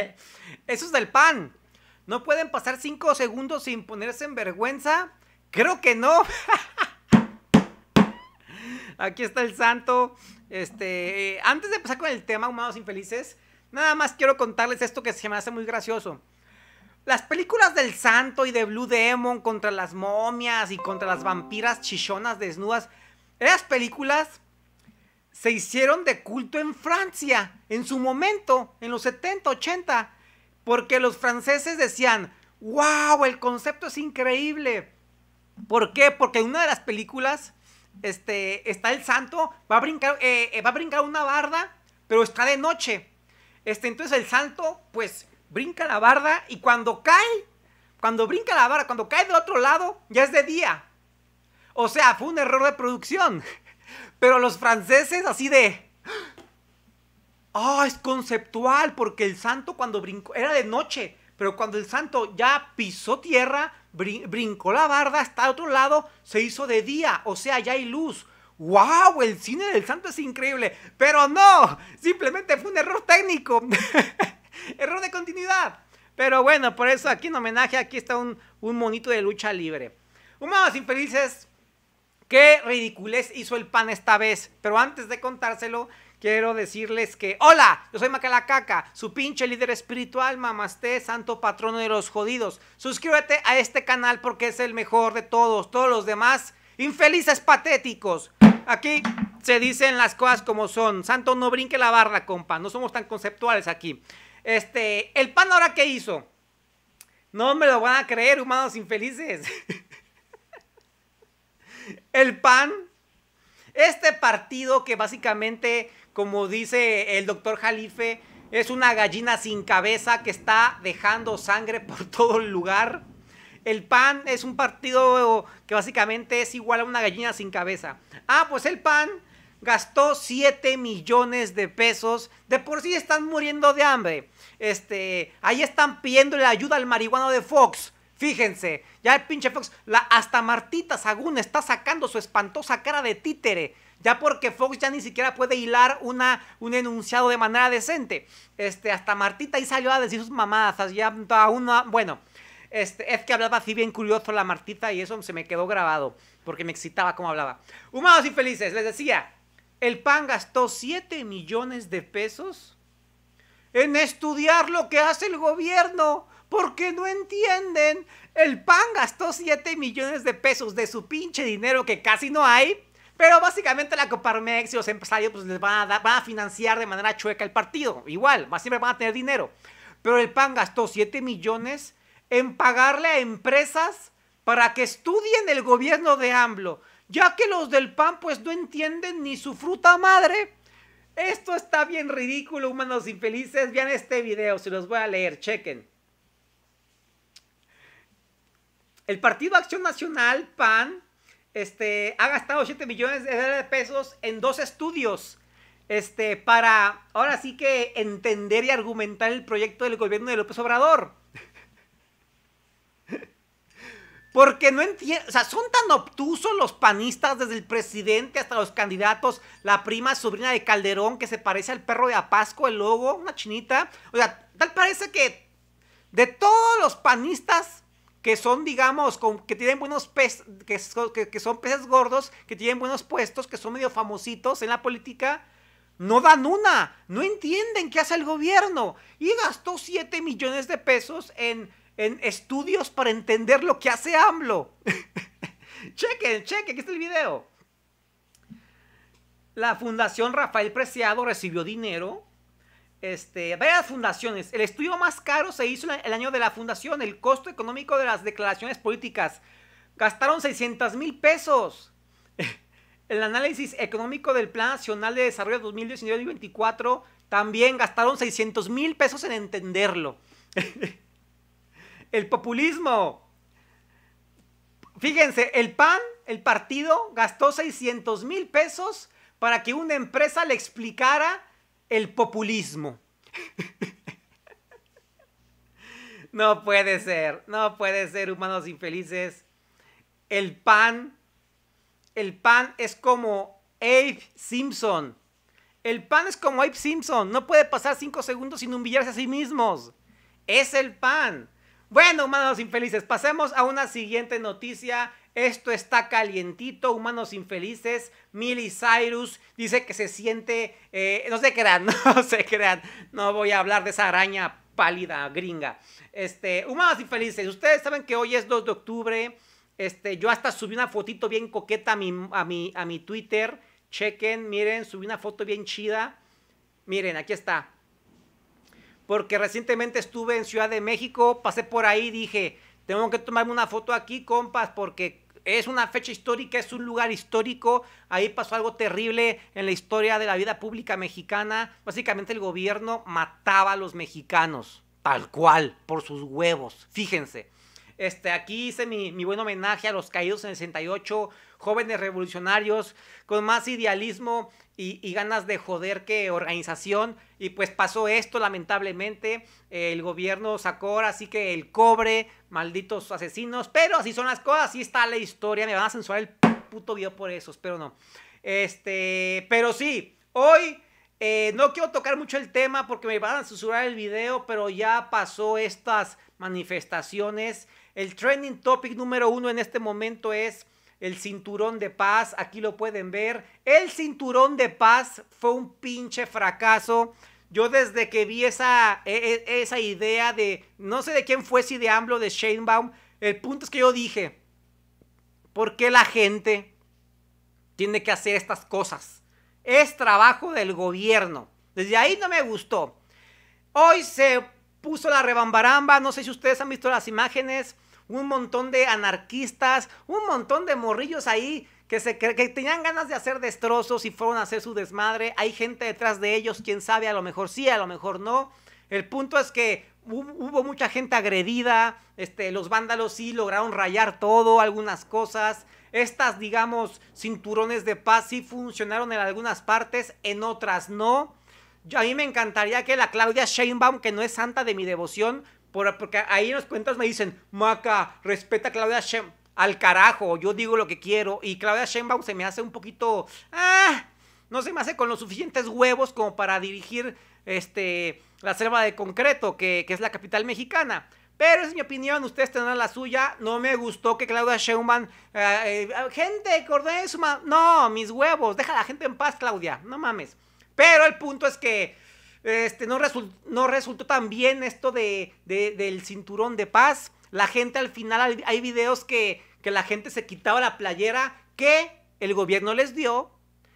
Eso es del pan. ¿No pueden pasar 5 segundos sin ponerse en vergüenza? Creo que no. Aquí está el santo. Este, eh, antes de pasar con el tema Humanos Infelices, nada más quiero contarles esto que se me hace muy gracioso. Las películas del santo y de Blue Demon contra las momias y contra las vampiras chichonas desnudas, esas películas se hicieron de culto en Francia, en su momento, en los 70, 80, porque los franceses decían, wow, el concepto es increíble. ¿Por qué? Porque en una de las películas este, está el santo, va a, brincar, eh, va a brincar una barda, pero está de noche. Este, entonces el santo, pues, brinca la barda y cuando cae, cuando brinca la barda, cuando cae del otro lado, ya es de día. O sea, fue un error de producción. Pero los franceses así de... Ah, es conceptual, porque el santo cuando brincó, era de noche, pero cuando el santo ya pisó tierra, brincó la barda está hasta otro lado, se hizo de día, o sea, ya hay luz. ¡Wow! El cine del santo es increíble, pero no, simplemente fue un error técnico, error de continuidad. Pero bueno, por eso aquí en homenaje, aquí está un, un monito de lucha libre. Humanos infelices, Qué ridiculez hizo el pan esta vez. Pero antes de contárselo, quiero decirles que, hola, yo soy Macalacaca, su pinche líder espiritual, mamaste, santo patrono de los jodidos. Suscríbete a este canal porque es el mejor de todos. Todos los demás, infelices patéticos. Aquí se dicen las cosas como son. Santo, no brinque la barra, compa. No somos tan conceptuales aquí. Este, el pan ahora qué hizo. No me lo van a creer, humanos infelices. el PAN, este partido que básicamente, como dice el doctor Jalife, es una gallina sin cabeza que está dejando sangre por todo el lugar. El PAN es un partido que básicamente es igual a una gallina sin cabeza. Ah, pues el PAN gastó 7 millones de pesos. De por sí están muriendo de hambre. Este, ahí están la ayuda al marihuano de Fox. Fíjense, ya el pinche Fox, la, hasta Martita Sagún está sacando su espantosa cara de títere. Ya porque Fox ya ni siquiera puede hilar una, un enunciado de manera decente. Este, hasta Martita ahí salió a decir sus mamadas, Ya a una. Bueno, este, es que hablaba así bien curioso la Martita y eso se me quedó grabado. Porque me excitaba cómo hablaba. Humanos y felices, les decía. El PAN gastó 7 millones de pesos en estudiar lo que hace el gobierno porque no entienden. El PAN gastó 7 millones de pesos de su pinche dinero que casi no hay. Pero básicamente la Coparmex y los empresarios pues les van a, financiar de manera chueca el partido. Igual, más siempre van a tener dinero. Pero el PAN gastó 7 millones en pagarle a empresas para que estudien el gobierno de AMLO. Ya que los del PAN pues no entienden ni su fruta madre. Esto está bien ridículo, humanos infelices. Vean este video, se los voy a leer, chequen. El Partido Acción Nacional, PAN, este, ha gastado 7 millones de pesos en dos estudios. Este, para ahora sí que entender y argumentar el proyecto del gobierno de López Obrador. Porque no entiendo... o sea, son tan obtusos los panistas, desde el presidente hasta los candidatos, la prima sobrina de Calderón que se parece al perro de Apasco, el lobo, una chinita. O sea, tal parece que de todos los panistas, que son, digamos, que tienen buenos que, son peces gordos, que tienen buenos puestos, que son medio famositos en la política, no dan una, no entienden qué hace el gobierno. Y gastó 7 millones de pesos en, en estudios para entender lo que hace AMLO. chequen, chequen, aquí está el video. La Fundación Rafael Preciado recibió dinero este, varias fundaciones. El estudio más caro se hizo el año de la fundación, el costo económico de las declaraciones políticas. Gastaron 600 mil pesos. El análisis económico del Plan Nacional de Desarrollo 2019-2024 también gastaron 600 mil pesos en entenderlo. el populismo. Fíjense, el PAN, el partido, gastó 600 mil pesos para que una empresa le explicara el populismo. no puede ser, no puede ser, humanos infelices. El pan, el pan es como Abe Simpson. El pan es como Abe Simpson. No puede pasar cinco segundos sin humillarse a sí mismos. Es el pan. Bueno, humanos infelices, pasemos a una siguiente noticia. Esto está calientito, humanos infelices. Milly Cyrus dice que se siente... Eh, no se crean, no se crean. No voy a hablar de esa araña pálida, gringa. Este, humanos infelices, ustedes saben que hoy es 2 de octubre. Este, yo hasta subí una fotito bien coqueta a mi, a mi Twitter. Chequen, miren, subí una foto bien chida. Miren, aquí está porque recientemente estuve en Ciudad de México, pasé por ahí, y dije, tengo que tomarme una foto aquí, compas, porque es una fecha histórica, es un lugar histórico, ahí pasó algo terrible en la historia de la vida pública mexicana, básicamente el gobierno mataba a los mexicanos, tal cual, por sus huevos, fíjense. Este, aquí hice mi, mi buen homenaje a los caídos en el 68, jóvenes revolucionarios con más idealismo y, ganas de joder que organización. Y pues pasó esto, lamentablemente. El gobierno sacó ahora sí que el cobre, malditos asesinos. Pero así son las cosas, así está la historia. Me van a censurar el puto video por eso, espero no. Este, pero sí, hoy eh, no quiero tocar mucho el tema porque me van a censurar el video, pero ya pasó estas manifestaciones. El trending topic número uno en este momento es el cinturón de paz, aquí lo pueden ver. El cinturón de paz fue un pinche fracaso. Yo desde que vi esa, e, e, esa idea de, no sé de quién fue, si de AMLO, de Shanebaum. el punto es que yo dije, ¿por qué la gente tiene que hacer estas cosas? Es trabajo del gobierno. Desde ahí no me gustó. Hoy se puso la rebambaramba, no sé si ustedes han visto las imágenes un montón de anarquistas, un montón de morrillos ahí que, se, que, tenían ganas de hacer destrozos y fueron a hacer su desmadre. Hay gente detrás de ellos, quién sabe, a lo mejor sí, a lo mejor no. El punto es que hubo mucha gente agredida, este, los vándalos sí lograron rayar todo, algunas cosas. Estas, digamos, cinturones de paz sí funcionaron en algunas partes, en otras no. a mí me encantaría que la Claudia Sheinbaum, que no es santa de mi devoción, porque ahí en las cuentas me dicen, Maca, respeta a Claudia Sheinbaum Al carajo, yo digo lo que quiero. Y Claudia Sheinbaum se me hace un poquito... Ah, no se me hace con los suficientes huevos como para dirigir este, la selva de concreto, que, es la capital mexicana. Pero es mi opinión, ustedes tendrán la suya. No me gustó que Claudia Sheinbaum... Eh, eh, gente, cordé su No, mis huevos, deja a la gente en paz, Claudia, no mames. Pero el punto es que este, no, no resultó tan bien esto de, del cinturón de paz. La gente al final, hay videos que, la gente se quitaba la playera que el gobierno les dio,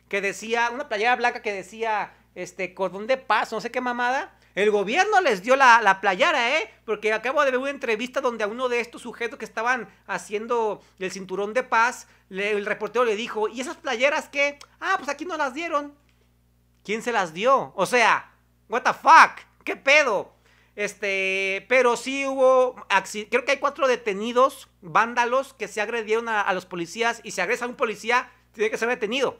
que decía, una playera blanca que decía, este, cordón de paz, no sé qué mamada. El gobierno les dio la, playera, ¿eh? Porque acabo de ver una entrevista donde a uno de estos sujetos que estaban haciendo el cinturón de paz, el reportero le dijo, ¿y esas playeras qué? Ah, pues aquí no las dieron. ¿Quién se las dio? O sea, what the fuck, qué pedo. Este, pero sí hubo, creo que hay cuatro detenidos, vándalos, que se agredieron a, los policías y si agresa a un policía, tiene que ser detenido.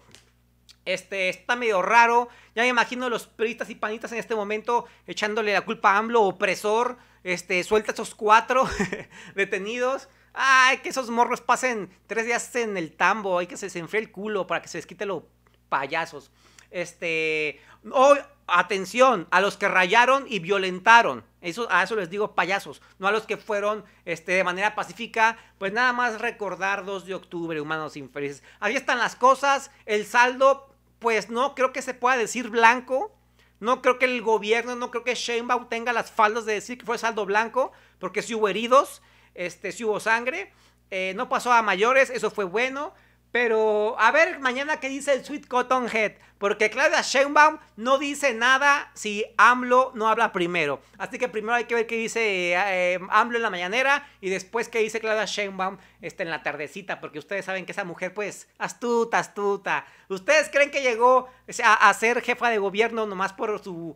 Este, está medio raro. Ya me imagino los peristas y panitas en este momento echándole la culpa a AMLO, opresor. Este, suelta esos cuatro detenidos. Ay, que esos morros pasen tres días en el tambo. Hay que se, se enfríe el culo para que se les quite los payasos. Este, oh, atención, a los que rayaron y violentaron. Eso, a eso les digo payasos, no a los que fueron este, de manera pacífica. Pues nada más recordar 2 de octubre, humanos infelices. Ahí están las cosas, el saldo, pues no creo que se pueda decir blanco. No creo que el gobierno, no creo que Sheinbaum tenga las faldas de decir que fue saldo blanco, porque si hubo heridos, este, si hubo sangre, eh, no pasó a mayores, eso fue bueno. Pero a ver mañana qué dice el Sweet Cotton Head. Porque Claudia Sheinbaum no dice nada si AMLO no habla primero. Así que primero hay que ver qué dice eh, AMLO en la mañanera y después qué dice Claudia Sheinbaum este, en la tardecita. Porque ustedes saben que esa mujer, pues, astuta, astuta. ¿Ustedes creen que llegó a, ser jefa de gobierno nomás por su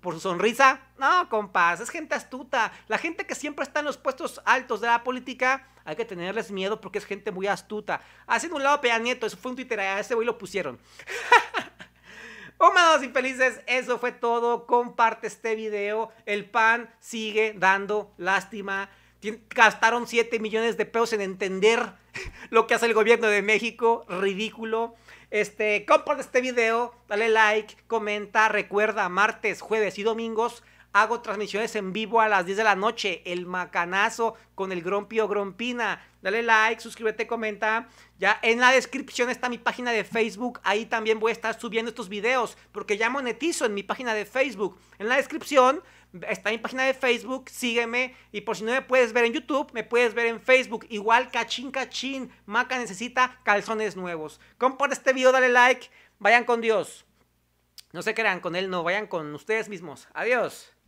por su sonrisa. No, compas, es gente astuta. La gente que siempre está en los puestos altos de la política, hay que tenerles miedo porque es gente muy astuta. Hacen un lado Peña Nieto, eso fue un Twitter, eh, a ese güey lo pusieron. y infelices, eso fue todo. Comparte este video. El pan sigue dando lástima. Gastaron 7 millones de pesos en entender lo que hace el gobierno de México. Ridículo. Este, comparte este video, dale like, comenta, recuerda martes, jueves y domingos Hago transmisiones en vivo a las 10 de la noche. El macanazo con el Grompio Grompina. Dale like, suscríbete, comenta. Ya en la descripción está mi página de Facebook. Ahí también voy a estar subiendo estos videos porque ya monetizo en mi página de Facebook. En la descripción está mi página de Facebook. Sígueme. Y por si no me puedes ver en YouTube, me puedes ver en Facebook. Igual cachín, cachín. Maca necesita calzones nuevos. Comparte este video, dale like. Vayan con Dios. No se crean con él, no. Vayan con ustedes mismos. Adiós.